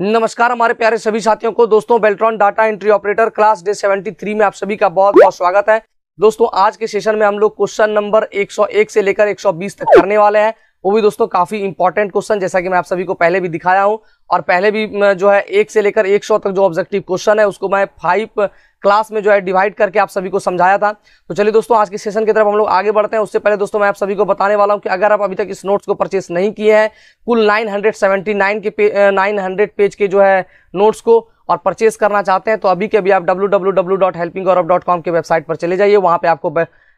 नमस्कार हमारे प्यारे सभी साथियों को दोस्तों Beltron data entry operator class day 73 में आप सभी का बहुत बहुत स्वागत है दोस्तों आज के सेशन में हम लोग क्वेश्चन नंबर 101 से लेकर 120 तक करने वाले हैं वो भी दोस्तों काफी इंपॉर्टेंट क्वेश्चन जैसा कि मैं आप सभी को पहले भी दिखाया हूं और पहले भी जो है एक से लेकर एक तक जो ऑब्जेक्टिव क्वेश्चन है उसको मैं फाइव क्लास में जो है डिवाइड करके आप सभी को समझाया था तो चलिए दोस्तों आज के सेशन की तरफ हम लोग आगे बढ़ते हैं उससे पहले दोस्तों मैं आप सभी को बताने वाला हूँ कि अगर आप अभी तक इस नोट्स को परचेस नहीं किए हैं कुल 979 के पे, हंड्रेड पेज के जो है नोट्स को और परचेस करना चाहते हैं तो अभी के अभी आप डब्ल्यू के वेबसाइट पर चले जाइए वहाँ पर आपको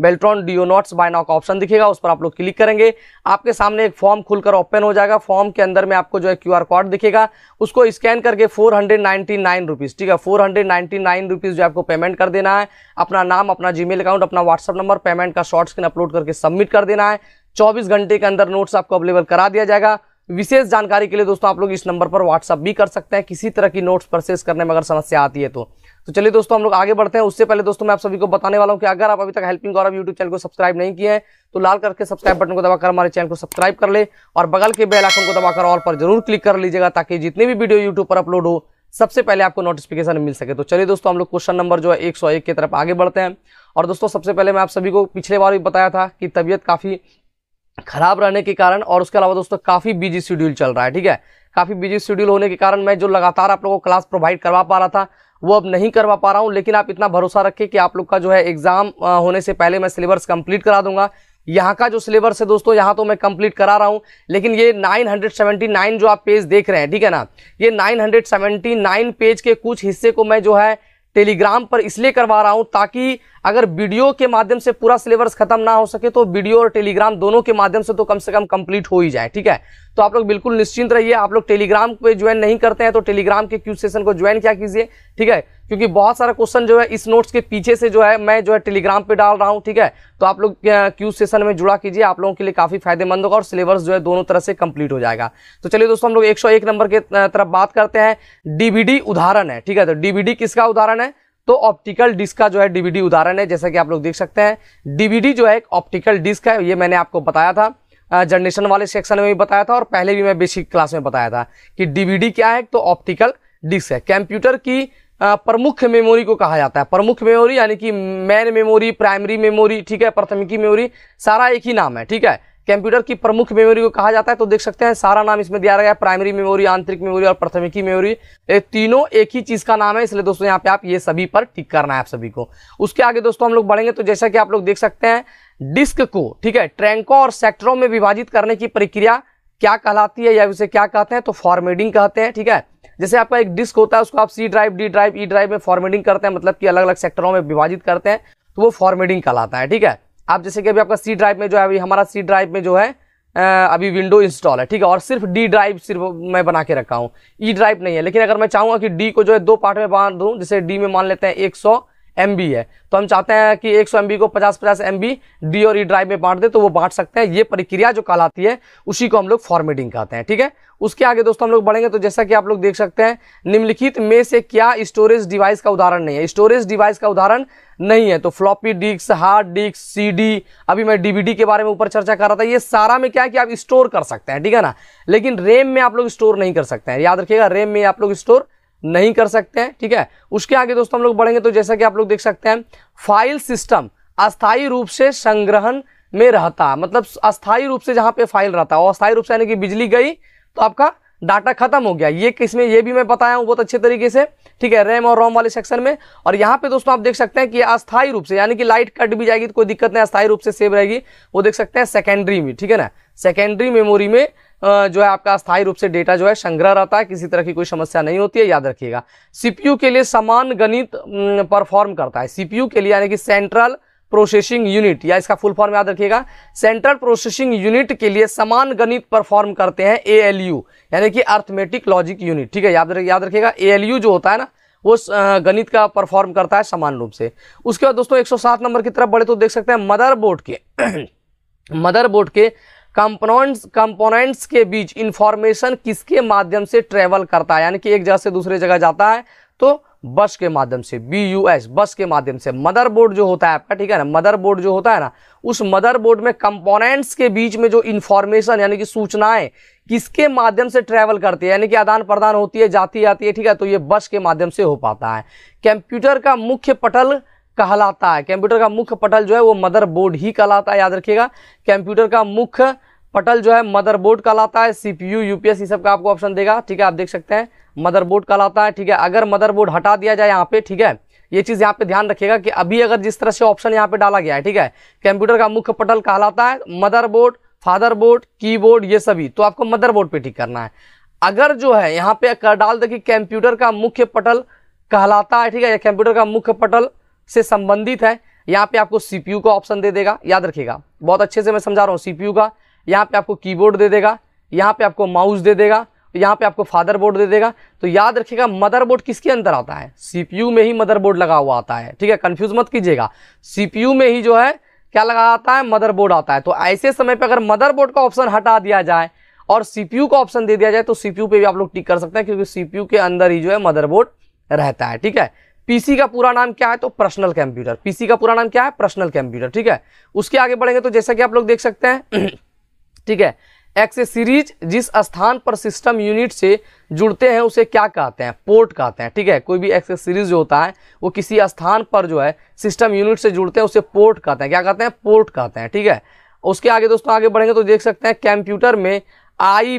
बेल्ट्रॉन डियोनॉट्स का ऑप्शन दिखेगा उस पर आप लोग क्लिक करेंगे आपके सामने एक फॉर्म खुलकर ओपन हो जाएगा फॉर्म के अंदर में आपको जो है क्यूआर कोड दिखेगा उसको स्कैन करके फोर हंड्रेड नाइन रुपीज़ ठीक है फोर हंड्रेड नाइन रुपीज़ जो आपको पेमेंट कर देना है अपना नाम अपना जीमेल अकाउंट अपना व्हाट्सअप नंबर पेमेंट का शॉर्ट स्क्रीन अपलोड करके सबमिट कर देना है चौबीस घंटे के अंदर नोट्स आपको अवेलेबल करा दिया जाएगा विशेष जानकारी के लिए दोस्तों आप लोग इस नंबर पर व्हाट्सअप भी कर सकते हैं किसी तरह की नोट्स परसेस करने में अगर समस्या आती है तो तो चलिए दोस्तों हम लोग आगे बढ़ते हैं उससे पहले दोस्तों मैं आप सभी को बताने वाला हूँ कि अगर आप अभी तक हेल्पिंग गौरव यूट्यूब चैनल को सब्सक्राइब नहीं किए हैं तो लाल करके सब्सक्राइब बटन को दबाकर हमारे चैनल को सब्सक्राइब कर ले और बगल के बेल आइकन को दबाकर ऑल पर जरूर क्लिक कर लीजिएगा ताकि जितने भी वीडियो यूट्यूब पर अपलोड हो सबसे पहले आपको नोटिफिकेशन मिल सके तो चलिए दोस्तों हम लोग क्वेश्चन नंबर जो है एक की तरफ आगे बढ़ते हैं और दोस्तों सबसे पहले मैं आप सभी को पिछले बार भी बताया था कि तबीयत काफ़ी खराब रहने के कारण और उसके अलावा दोस्तों काफ़ी बिजी शेड्यूल चल रहा है ठीक है काफ़ी बिजी शेड्यूल होने के कारण मैं जो लगातार आप लोगों को क्लास प्रोवाइड करवा पा रहा था वो अब नहीं करवा पा रहा हूँ लेकिन आप इतना भरोसा रखें कि आप लोग का जो है एग्ज़ाम होने से पहले मैं सिलेबस कंप्लीट करा दूंगा यहाँ का जो सिलेबस है दोस्तों यहाँ तो मैं कंप्लीट करा रहा हूँ लेकिन ये 979 जो आप पेज देख रहे हैं ठीक है ना ये 979 पेज के कुछ हिस्से को मैं जो है टेलीग्राम पर इसलिए करवा रहा हूं ताकि अगर वीडियो के माध्यम से पूरा सिलेबस खत्म ना हो सके तो वीडियो और टेलीग्राम दोनों के माध्यम से तो कम से कम कंप्लीट हो ही जाए ठीक है तो आप लोग बिल्कुल निश्चिंत रहिए आप लोग टेलीग्राम पे ज्वाइन नहीं करते हैं तो टेलीग्राम के क्यू सेशन को ज्वाइन क्या कीजिए ठीक है क्योंकि बहुत सारा क्वेश्चन जो है इस नोट्स के पीछे से जो है मैं जो है टेलीग्राम पे डाल रहा हूँ ठीक है तो आप लोग क्यू सेशन में जुड़ा कीजिए आप लोगों के लिए काफी फायदेमंद होगा और सिलेबस जो है दोनों तरह से कंप्लीट हो जाएगा तो चलिए दोस्तों हम लोग एक नंबर के तरफ बात करते हैं डीबीडी उदाहरण है ठीक है तो डीबीडी किसका उदाहरण है तो ऑप्टिकल डिस्क का जो है डीबीडी उदाहरण है जैसा कि आप लोग देख सकते हैं डीबीडी जो है एक ऑप्टिकल डिस्क है ये मैंने आपको बताया था जनरेशन वाले सेक्शन में भी बताया था और पहले भी मैं बेसिक क्लास में बताया था कि डीबीडी क्या है तो ऑप्टिकल डिस्क है कंप्यूटर की प्रमुख मेमोरी को कहा जाता है प्रमुख मेमोरी यानी कि मैन मेमोरी प्राइमरी मेमोरी ठीक है प्राथमिकी मेमोरी सारा एक ही नाम है ठीक है कंप्यूटर की प्रमुख मेमोरी को कहा जाता है तो देख सकते हैं सारा नाम इसमें दिया गया है प्राइमरी मेमोरी आंतरिक मेमोरी और प्राथमिकी मेमोरी ये तीनों एक ही चीज का नाम है इसलिए दोस्तों यहाँ पे आप ये सभी पर टिक करना है आप सभी को उसके आगे दोस्तों हम लोग बढ़ेंगे तो जैसा कि आप लोग देख सकते हैं डिस्क को ठीक है ट्रैंकों और सेक्टरों में विभाजित करने की प्रक्रिया क्या कहलाती है या उसे क्या कहते हैं तो फॉर्मेडिंग कहते हैं ठीक है जैसे आपका एक डिस्क होता है उसको आप C drive D drive E drive में फॉर्मेटिंग करते हैं मतलब कि अलग अलग सेक्टरों में विभाजित करते हैं तो वो फॉर्मेटिंग कहलाता है ठीक है आप जैसे कि अभी आपका सी ड्राइव में जो है अभी हमारा सी ड्राइव में जो है अभी विंडो इंस्टॉल है ठीक है और सिर्फ डी ड्राइव सिर्फ मैं बना के रखा हूँ ई ड्राइव नहीं है लेकिन अगर मैं चाहूँगा कि डी को जो है दो पार्ट में बांध दूँ जैसे डी में मान लेते हैं एक सौ एम है तो हम चाहते हैं कि एक सौ को 50 पचास एम बी डी और ई e ड्राइव में बांट दे तो वो बांट सकते हैं ये प्रक्रिया जो कल आती है उसी को हम लोग फॉर्मेटिंग कहते हैं ठीक है उसके आगे दोस्तों हम लोग बढ़ेंगे तो जैसा कि आप लोग देख सकते हैं निम्नलिखित में से क्या स्टोरेज डिवाइस का उदाहरण नहीं है स्टोरेज डिवाइस का उदाहरण नहीं है तो floppy disk hard disk CD अभी मैं डीवीडी के बारे में ऊपर चर्चा कर रहा था ये सारा में क्या है कि आप स्टोर कर सकते हैं ठीक है ना लेकिन रेम में आप लोग स्टोर नहीं कर सकते हैं याद रखिएगा रेम में आप लोग स्टोर नहीं कर सकते हैं ठीक है उसके आगे दोस्तों हम लोग बढ़ेंगे तो जैसा कि आप लोग देख सकते हैं फाइल सिस्टम अस्थायी रूप से संग्रहण में रहता मतलब अस्थायी रूप से जहां पे फाइल रहता है अस्थायी रूप से यानी कि बिजली गई तो आपका डाटा खत्म हो गया ये किसमें ये भी मैं बताया हूँ बहुत अच्छे तरीके से ठीक है रैम और रोम वाले सेक्शन में और यहाँ पे दोस्तों आप देख सकते हैं कि अस्थायी रूप से यानी कि लाइट कट भी जाएगी तो कोई दिक्कत नहीं अस्थायी रूप से सेव रहेगी वो देख सकते हैं सेकेंडरी में ठीक है ना सेकेंडरी मेमोरी में जो है आपका स्थायी रूप से डेटा जो है संग्रह रहता है किसी तरह की कोई समस्या नहीं होती है याद रखिएगा सीपीयू के लिए समान गणित परफॉर्म करता है सीपीयू के लिए यानी कि सेंट्रल प्रोसेसिंग यूनिट या इसका फुल फॉर्म याद रखिएगा सेंट्रल प्रोसेसिंग यूनिट के लिए समान गणित परफॉर्म करते हैं ए यानी कि अर्थमेटिक लॉजिक यूनिट ठीक है याद रख, याद रखिएगा ए जो होता है ना वो गणित का परफॉर्म करता है समान रूप से उसके बाद दोस्तों 107 नंबर की तरफ बढ़े तो देख सकते हैं मदर बोर्ड के मदर बोर्ड के कंपोनेंट्स कंपोनेंट्स के बीच इंफॉर्मेशन किसके माध्यम से ट्रेवल करता है यानी कि एक जगह से दूसरे जगह जाता है तो बस के माध्यम से बी यू एस बस के माध्यम से मदरबोर्ड जो होता है आपका ठीक है ना मदरबोर्ड जो होता है ना उस मदरबोर्ड में कंपोनेंट्स के बीच में जो इन्फॉर्मेशन यानी कि सूचनाएं किसके माध्यम से ट्रेवल करती है यानी कि आदान प्रदान होती है जाती आती है ठीक है तो ये बस के माध्यम से हो पाता है कंप्यूटर का मुख्य पटल कहलाता है कंप्यूटर का मुख्य पटल जो है वो मदरबोर्ड ही कहलाता है याद रखिएगा कंप्यूटर का मुख्य पटल जो है मदरबोर्ड कहलाता है सीपीयू यूपीएस सब का आपको ऑप्शन देगा ठीक है आप देख सकते हैं मदरबोर्ड कहलाता है ठीक है अगर मदरबोर्ड हटा दिया जाए यहाँ पे ठीक है ये चीज़ यहाँ पे ध्यान रखिएगा कि अभी अगर जिस तरह से ऑप्शन यहाँ पे डाला गया है ठीक है कंप्यूटर का मुख्य पटल कहलाता है मदरबोर्ड फादरबोर्ड कीबोर्ड ये सभी तो आपको मदरबोर्ड पे ठीक करना है अगर जो है यहाँ पे कर डाल दे कि कंप्यूटर का मुख्य पटल कहलाता है ठीक है कंप्यूटर का मुख्य पटल से संबंधित है यहाँ पे आपको सीपीयू का ऑप्शन दे देगा याद रखिएगा बहुत अच्छे से मैं समझा रहा हूँ सीपीयू का यहाँ पे आपको कीबोर्ड दे देगा यहाँ पे आपको माउस दे देगा यहाँ पे आपको फादर बोर्ड दे देगा तो याद रखिएगा मदरबोर्ड किसके अंदर आता है सीपीयू में ही मदरबोर्ड लगा हुआ आता है ठीक है कंफ्यूज मत कीजिएगा सीपीयू में ही जो है क्या लगा आता है मदरबोर्ड आता है तो ऐसे समय पर अगर मदरबोर्ड का ऑप्शन हटा दिया जाए और सीपीयू का ऑप्शन दे दिया जाए तो सीपीयू पे भी आप लोग टिक कर सकते हैं क्योंकि सीपीयू के अंदर ही जो है मदरबोर्ड रहता है ठीक है पीसी का पूरा नाम क्या है तो पर्सनल कंप्यूटर पीसी का पूरा नाम क्या है पर्सनल कंप्यूटर ठीक है उसके आगे बढ़ेंगे तो जैसा कि आप लोग देख सकते हैं ठीक है एक्सेसरीज जिस स्थान पर सिस्टम यूनिट से जुड़ते हैं उसे क्या कहते हैं पोर्ट कहते हैं ठीक है कोई भी एक्सेसरीज जो होता है वो किसी स्थान पर जो है सिस्टम यूनिट से जुड़ते हैं उसे पोर्ट कहते हैं क्या कहते हैं पोर्ट कहते हैं ठीक है उसके आगे दोस्तों आगे बढ़ेंगे तो देख सकते हैं कंप्यूटर में आई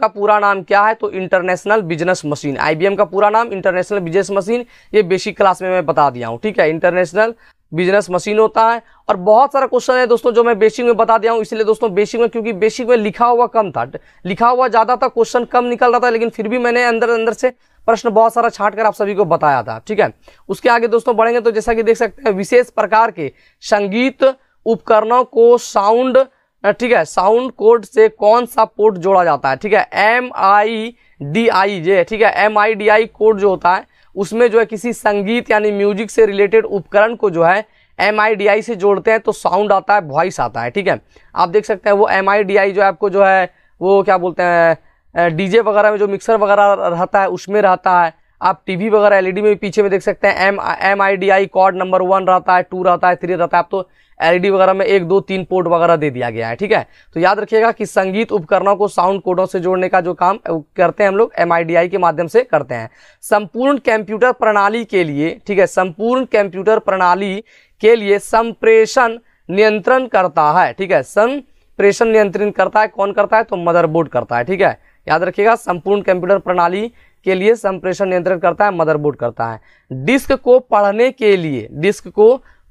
का पूरा नाम क्या है तो इंटरनेशनल बिजनेस मशीन आई का पूरा नाम इंटरनेशनल बिजनेस मशीन ये बेसिक क्लास में मैं बता दिया हूँ ठीक है इंटरनेशनल बिजनेस मशीन होता है और बहुत सारा क्वेश्चन है दोस्तों जो मैं बेसिक में बता दिया हूँ इसलिए दोस्तों बेसिक में क्योंकि बेसिक में लिखा हुआ कम था लिखा हुआ ज़्यादा था क्वेश्चन कम निकल रहा था लेकिन फिर भी मैंने अंदर अंदर से प्रश्न बहुत सारा छाट कर आप सभी को बताया था ठीक है उसके आगे दोस्तों बढ़ेंगे तो जैसा कि देख सकते हैं विशेष प्रकार के संगीत उपकरणों को साउंड ठीक है साउंड कोड से कौन सा पोर्ट जोड़ा जाता है ठीक है M I D I J ठीक है M I D I code जो होता है उसमें जो है किसी संगीत यानी म्यूजिक से रिलेटेड उपकरण को जो है एम से जोड़ते हैं तो साउंड आता है वॉइस आता है ठीक है आप देख सकते हैं वो एम जो आपको जो है वो क्या बोलते हैं डीजे वगैरह में जो मिक्सर वगैरह रहता है उसमें रहता है आप टीवी वगैरह एलईडी e में भी पीछे में देख सकते हैं M M I D I cord number one रहता है टू रहता है थ्री रहता है आप तो एलईडी e वगैरह में एक दो तीन पोर्ट वगैरह दे दिया गया है ठीक है तो याद रखिएगा कि संगीत उपकरणों को साउंड कोडों से जोड़ने का जो काम करते हैं हम लोग एम के माध्यम से करते हैं संपूर्ण कंप्यूटर प्रणाली के लिए ठीक है संपूर्ण कंप्यूटर प्रणाली के लिए संप्रेषण नियंत्रण करता है ठीक है संप्रेषण नियंत्रण करता है कौन करता है तो मदरबोर्ड करता है ठीक है याद रखिएगा संपूर्ण कंप्यूटर प्रणाली के लिए संप्रेषण नियंत्रण करता है मदरबोर्ड करता है डिस्क को पढ़ने के लिए डिस्क को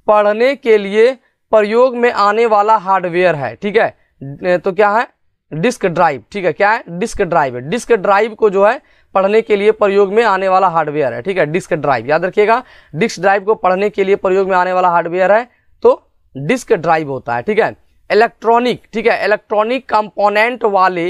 पढ़ने के लिए प्रयोग में आने वाला हार्डवेयर है ठीक है तो क्या है डिस्क ड्राइव ठीक है क्या है डिस्क ड्राइव है डिस्क ड्राइव को जो है पढ़ने के लिए प्रयोग में आने वाला हार्डवेयर है ठीक है डिस्क ड्राइव याद रखिएगा डिस्क ड्राइव को पढ़ने के लिए प्रयोग में आने वाला हार्डवेयर है तो डिस्क ड्राइव होता है ठीक है इलेक्ट्रॉनिक ठीक है इलेक्ट्रॉनिक कंपोनेंट वाले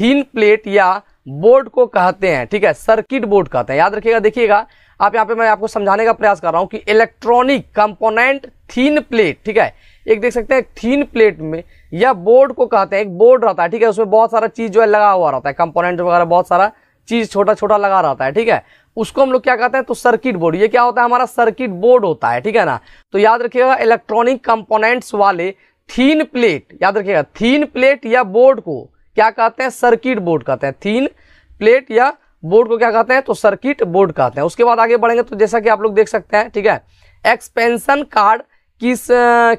थीन प्लेट या बोर्ड को कहते हैं ठीक है सर्किट बोर्ड कहते हैं याद रखिएगा देखिएगा आप यहाँ पे मैं आपको समझाने का प्रयास कर रहा हूँ कि इलेक्ट्रॉनिक कंपोनेंट थीन प्लेट ठीक है एक देख सकते हैं थीन प्लेट में या बोर्ड को कहते हैं एक बोर्ड रहता है ठीक है उसमें बहुत सारा चीज़ जो है लगा हुआ रहता है कंपोनेंट वगैरह बहुत सारा चीज़ छोटा छोटा लगा रहता है ठीक है उसको हम लोग क्या कहते हैं तो सर्किट बोर्ड ये क्या होता है हमारा सर्किट बोर्ड होता है ठीक है ना तो याद रखिएगा इलेक्ट्रॉनिक कंपोनेंट्स वाले थीन प्लेट याद रखिएगा थीन प्लेट या बोर्ड को क्या कहते हैं सर्किट बोर्ड कहते हैं थीन प्लेट या बोर्ड को क्या कहते हैं तो सर्किट बोर्ड कहते हैं उसके बाद आगे बढ़ेंगे तो जैसा कि आप लोग देख सकते हैं ठीक है एक्सपेंशन कार्ड किस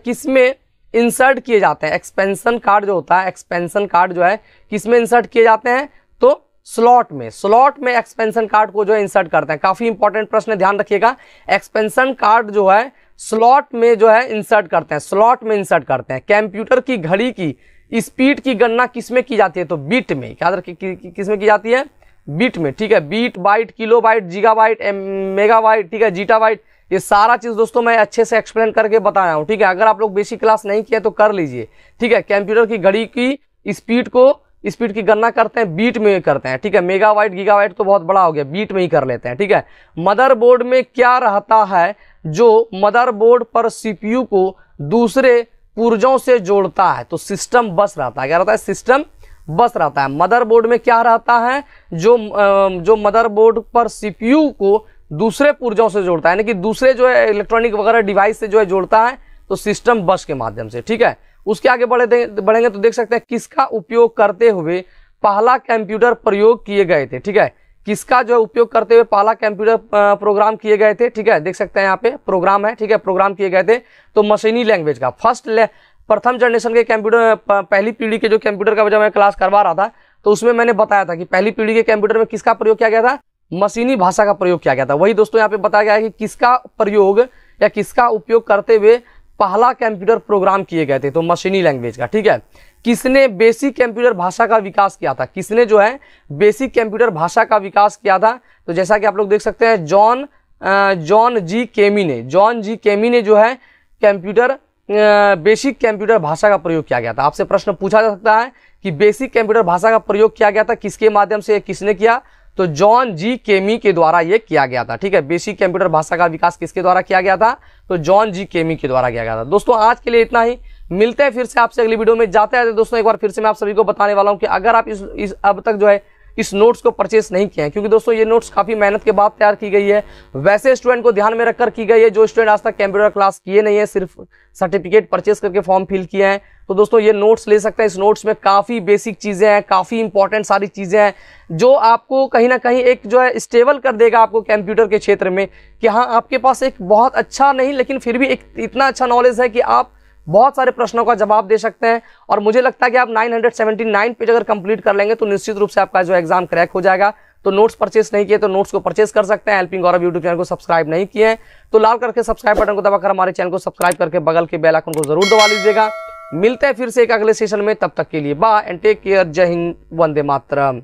किस में इंसर्ट किए जाते हैं एक्सपेंशन कार्ड जो होता है एक्सपेंशन कार्ड जो है किस में इंसर्ट किए जाते हैं तो स्लॉट में स्लॉट में एक्सपेंशन कार्ड को जो है इंसर्ट करते हैं काफ़ी इंपॉर्टेंट प्रश्न ध्यान रखिएगा एक्सपेंशन कार्ड जो है स्लॉट में जो है इंसर्ट करते हैं स्लॉट में इंसर्ट करते हैं कंप्यूटर की घड़ी की स्पीड की गणना किसमें की जाती है तो बीट में याद रखिए कि, कि, की जाती है बीट में ठीक है bit byte kilo byte giga byte mega byte ठीक है जीटा बाइट ये सारा चीज़ दोस्तों मैं अच्छे से एक्सप्लेन करके बताया हूँ ठीक है अगर आप लोग बेसिक क्लास नहीं किया तो कर लीजिए ठीक है कंप्यूटर की घड़ी की स्पीड को स्पीड की गणना करते हैं बीट में करते हैं ठीक है मेगावाइट वाइट तो बहुत बड़ा हो गया बीट में ही कर लेते हैं ठीक है मदरबोर्ड में क्या रहता है जो मदरबोर्ड पर सीपीयू को दूसरे पुर्जों से जोड़ता है तो सिस्टम बस रहता है क्या रहता है सिस्टम बस रहता है मदरबोर्ड में क्या रहता है जो जो मदरबोर्ड पर सीपीयू को दूसरे पुर्जों से जोड़ता है यानी कि दूसरे जो है इलेक्ट्रॉनिक वगैरह डिवाइस से जो है जोड़ता है तो सिस्टम बस के माध्यम से ठीक है उसके आगे बढ़े बढ़ेंगे तो देख सकते हैं किसका उपयोग करते हुए पहला कंप्यूटर प्रयोग किए गए थे ठीक है किसका जो है उपयोग करते हुए पाला कंप्यूटर प्रोग्राम किए गए थे ठीक है देख सकते हैं यहाँ पे प्रोग्राम है ठीक है प्रोग्राम किए गए थे तो मशीनी लैंग्वेज का फर्स्ट प्रथम जनरेशन के कंप्यूटर पहली पीढ़ी के जो कंप्यूटर का जब मैं क्लास करवा रहा था तो उसमें मैंने बताया था कि पहली पीढ़ी के कंप्यूटर में किसका प्रयोग किया गया था मशीनी भाषा का प्रयोग किया गया था वही दोस्तों यहाँ पे बताया गया है कि किसका प्रयोग या किसका उपयोग करते हुए पहला कंप्यूटर प्रोग्राम किए गए थे तो मशीनी लैंग्वेज का ठीक है किसने बेसिक कंप्यूटर भाषा का विकास किया था किसने जो है बेसिक कंप्यूटर भाषा का विकास किया था तो जैसा कि आप लोग देख सकते हैं जॉन जॉन जी केमी ने जॉन जी केमी ने जो है कंप्यूटर बेसिक कंप्यूटर भाषा का प्रयोग किया गया था आपसे प्रश्न पूछा जा सकता है कि बेसिक कंप्यूटर भाषा का प्रयोग किया गया था किसके माध्यम से किसने किया तो जॉन जी केमी के द्वारा ये किया गया था ठीक है बेसिक कंप्यूटर भाषा का विकास किसके द्वारा किया गया था तो जॉन जी केमी के द्वारा किया गया था दोस्तों आज के लिए इतना ही मिलते हैं फिर से आपसे अगली वीडियो में जाते हैं दोस्तों एक बार फिर से मैं आप सभी को बताने वाला हूँ कि अगर आप इस, इस अब तक जो है इस नोट्स को परचेस नहीं किया है क्योंकि दोस्तों ये नोट्स काफ़ी मेहनत के बाद तैयार की गई है वैसे स्टूडेंट को ध्यान में रखकर की गई है जो स्टूडेंट आज तक कंप्यूटर क्लास किए नहीं है सिर्फ सर्टिफिकेट परचेस करके फॉर्म फिल किए हैं तो दोस्तों ये नोट्स ले सकते हैं इस नोट्स में काफ़ी बेसिक चीज़ें हैं काफ़ी इंपॉर्टेंट सारी चीज़ें हैं जो आपको कहीं ना कहीं एक जो है स्टेबल कर देगा आपको कंप्यूटर के क्षेत्र में कि हाँ आपके पास एक बहुत अच्छा नहीं लेकिन फिर भी एक इतना अच्छा नॉलेज है कि आप बहुत सारे प्रश्नों का जवाब दे सकते हैं और मुझे लगता है कि आप 979 पेज अगर कंप्लीट कर लेंगे तो निश्चित रूप से आपका जो एग्जाम क्रैक हो जाएगा तो नोट्स परचेस नहीं किए तो नोट्स को परचेस कर सकते हैं हेल्पिंग गौरव यूट्यूब चैनल को सब्सक्राइब नहीं किए हैं तो लाल करके सब्सक्राइब बटन को दबाकर हमारे चैनल को सब्सक्राइब करके बगल के बेल को जरूर दबा लीजिएगा मिलते हैं फिर से एक अगले सेशन में तब तक के लिए बाय एंड टेक केयर जय हिंद वंदे मातरम